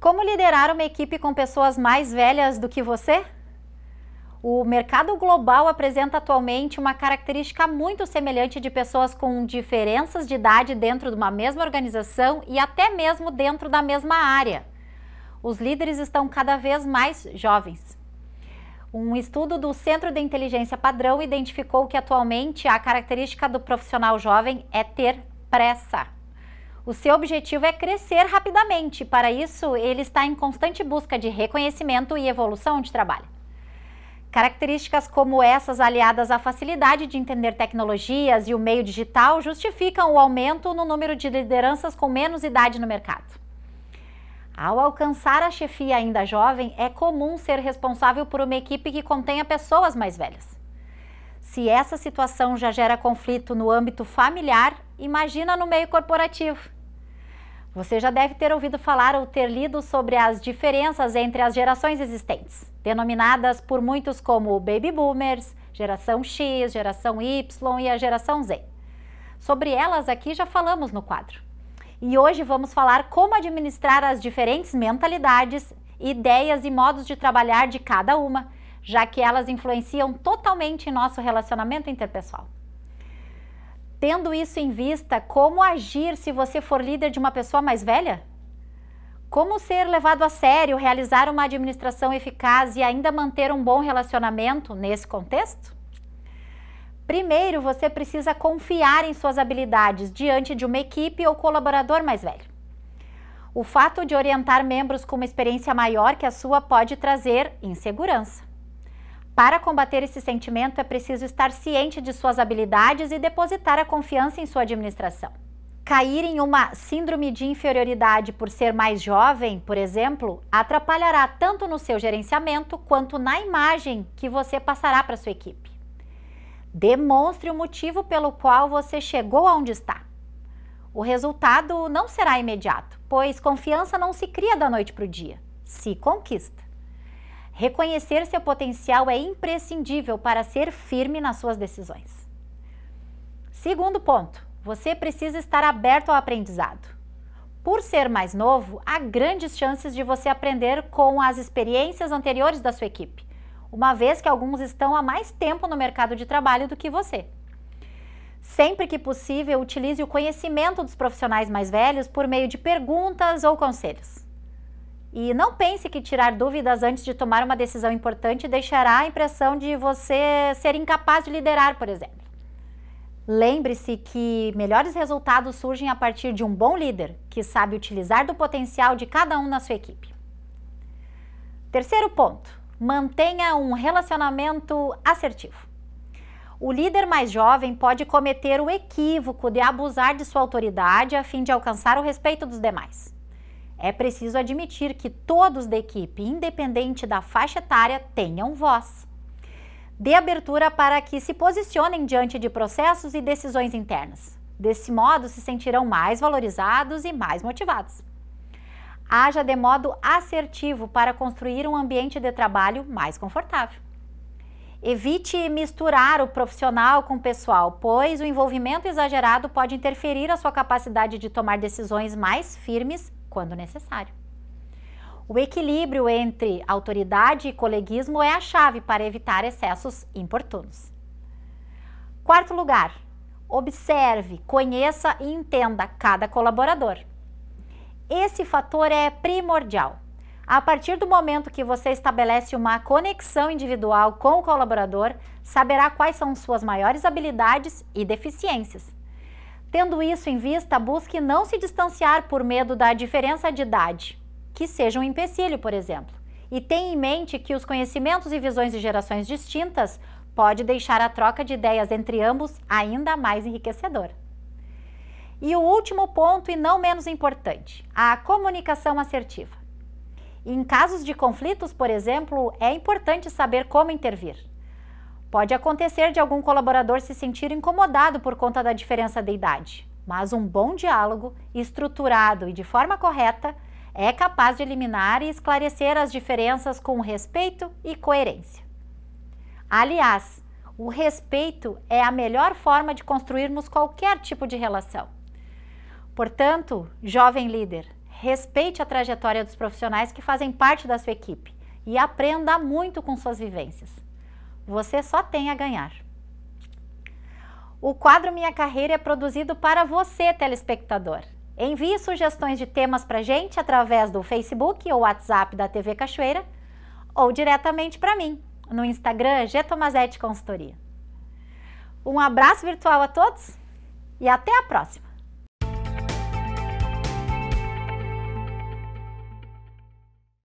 Como liderar uma equipe com pessoas mais velhas do que você? O mercado global apresenta atualmente uma característica muito semelhante de pessoas com diferenças de idade dentro de uma mesma organização e até mesmo dentro da mesma área. Os líderes estão cada vez mais jovens. Um estudo do Centro de Inteligência Padrão identificou que atualmente a característica do profissional jovem é ter pressa. O seu objetivo é crescer rapidamente, para isso, ele está em constante busca de reconhecimento e evolução de trabalho. Características como essas, aliadas à facilidade de entender tecnologias e o meio digital, justificam o aumento no número de lideranças com menos idade no mercado. Ao alcançar a chefia ainda jovem, é comum ser responsável por uma equipe que contenha pessoas mais velhas. Se essa situação já gera conflito no âmbito familiar, imagina no meio corporativo. Você já deve ter ouvido falar ou ter lido sobre as diferenças entre as gerações existentes, denominadas por muitos como baby boomers, geração X, geração Y e a geração Z. Sobre elas aqui já falamos no quadro e hoje vamos falar como administrar as diferentes mentalidades, ideias e modos de trabalhar de cada uma, já que elas influenciam totalmente em nosso relacionamento interpessoal. Tendo isso em vista, como agir se você for líder de uma pessoa mais velha? Como ser levado a sério, realizar uma administração eficaz e ainda manter um bom relacionamento nesse contexto? Primeiro, você precisa confiar em suas habilidades diante de uma equipe ou colaborador mais velho. O fato de orientar membros com uma experiência maior que a sua pode trazer insegurança. Para combater esse sentimento, é preciso estar ciente de suas habilidades e depositar a confiança em sua administração. Cair em uma síndrome de inferioridade por ser mais jovem, por exemplo, atrapalhará tanto no seu gerenciamento quanto na imagem que você passará para sua equipe. Demonstre o motivo pelo qual você chegou aonde está. O resultado não será imediato, pois confiança não se cria da noite para o dia, se conquista. Reconhecer seu potencial é imprescindível para ser firme nas suas decisões. Segundo ponto, você precisa estar aberto ao aprendizado. Por ser mais novo, há grandes chances de você aprender com as experiências anteriores da sua equipe uma vez que alguns estão há mais tempo no mercado de trabalho do que você. Sempre que possível, utilize o conhecimento dos profissionais mais velhos por meio de perguntas ou conselhos. E não pense que tirar dúvidas antes de tomar uma decisão importante deixará a impressão de você ser incapaz de liderar, por exemplo. Lembre-se que melhores resultados surgem a partir de um bom líder que sabe utilizar do potencial de cada um na sua equipe. Terceiro ponto: mantenha um relacionamento assertivo. O líder mais jovem pode cometer o equívoco de abusar de sua autoridade a fim de alcançar o respeito dos demais. É preciso admitir que todos da equipe, independente da faixa etária, tenham voz. Dê abertura para que se posicionem diante de processos e decisões internas. Desse modo, se sentirão mais valorizados e mais motivados. Haja de modo assertivo para construir um ambiente de trabalho mais confortável. Evite misturar o profissional com o pessoal, pois o envolvimento exagerado pode interferir a sua capacidade de tomar decisões mais firmes quando necessário. O equilíbrio entre autoridade e coleguismo é a chave para evitar excessos importunos. Quarto lugar, observe, conheça e entenda cada colaborador. Esse fator é primordial. A partir do momento que você estabelece uma conexão individual com o colaborador, saberá quais são suas maiores habilidades e deficiências. Tendo isso em vista, busque não se distanciar por medo da diferença de idade, que seja um empecilho, por exemplo. E tenha em mente que os conhecimentos e visões de gerações distintas pode deixar a troca de ideias entre ambos ainda mais enriquecedora. E o último ponto, e não menos importante, a comunicação assertiva. Em casos de conflitos, por exemplo, é importante saber como intervir. Pode acontecer de algum colaborador se sentir incomodado por conta da diferença de idade, mas um bom diálogo, estruturado e de forma correta, é capaz de eliminar e esclarecer as diferenças com respeito e coerência. Aliás, o respeito é a melhor forma de construirmos qualquer tipo de relação. Portanto, jovem líder, respeite a trajetória dos profissionais que fazem parte da sua equipe e aprenda muito com suas vivências. Você só tem a ganhar. O quadro Minha Carreira é produzido para você, telespectador. Envie sugestões de temas para gente através do Facebook ou WhatsApp da TV Cachoeira ou diretamente para mim, no Instagram G Tomazete Consultoria. Um abraço virtual a todos e até a próxima!